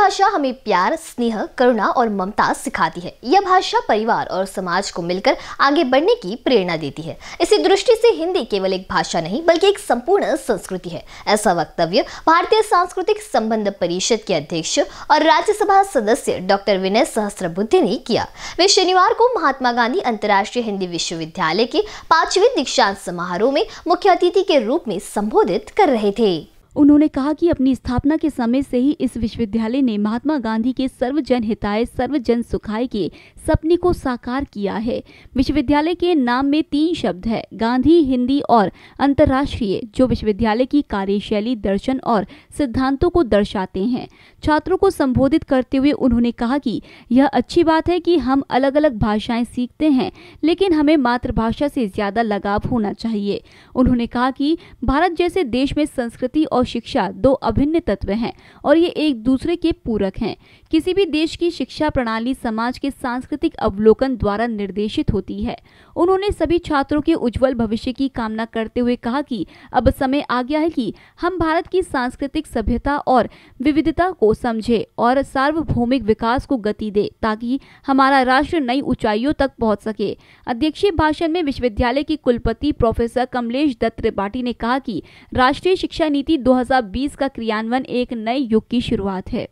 भाषा हमें प्यार स्नेह करुणा और ममता सिखाती है यह भाषा परिवार और समाज को मिलकर आगे बढ़ने की प्रेरणा देती है इसी दृष्टि से हिंदी केवल एक भाषा नहीं बल्कि एक संपूर्ण संस्कृति है ऐसा वक्तव्य भारतीय सांस्कृतिक संबंध परिषद के अध्यक्ष और राज्यसभा सदस्य डॉक्टर विनय सहस्त्र ने किया वे शनिवार को महात्मा गांधी अंतर्राष्ट्रीय हिंदी विश्वविद्यालय के पांचवें दीक्षांत समारोह में मुख्य अतिथि के रूप में संबोधित कर रहे थे उन्होंने कहा कि अपनी स्थापना के समय से ही इस विश्वविद्यालय ने महात्मा गांधी के सर्वजन हिताय सर्वजन सुखाय के सपने को साकार किया है विश्वविद्यालय के नाम में तीन शब्द है गांधी हिंदी और अंतर्राष्ट्रीय जो विश्वविद्यालय की कार्यशैली दर्शन और सिद्धांतों को दर्शाते हैं छात्रों को संबोधित करते हुए उन्होंने कहा कि यह अच्छी बात है कि हम अलग अलग भाषाएं सीखते हैं लेकिन हमें मातृभाषा से ज्यादा लगाव होना चाहिए उन्होंने कहा कि भारत जैसे देश में संस्कृति और और शिक्षा दो अभिन्न तत्व हैं और ये एक दूसरे के पूरक हैं किसी भी देश की शिक्षा प्रणाली समाज के सांस्कृतिक अवलोकन द्वारा निर्देशित होती है उन्होंने सभी छात्रों के उज्जवल भविष्य की कामना करते हुए कहा कि अब समय आ गया है कि हम भारत की सांस्कृतिक सभ्यता और विविधता को समझे और सार्वभौमिक विकास को गति दे ताकि हमारा राष्ट्र नई ऊंचाइयों तक पहुंच सके अध्यक्षीय भाषण में विश्वविद्यालय की कुलपति प्रोफेसर कमलेश दत्त त्रिपाठी ने कहा कि राष्ट्रीय शिक्षा नीति 2020 का क्रियान्वयन एक नए युग की शुरुआत है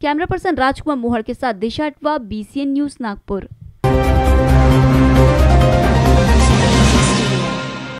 कैमरा पर्सन राजकुमार मोहर के साथ दिशा अटवा बीसीएन न्यूज नागपुर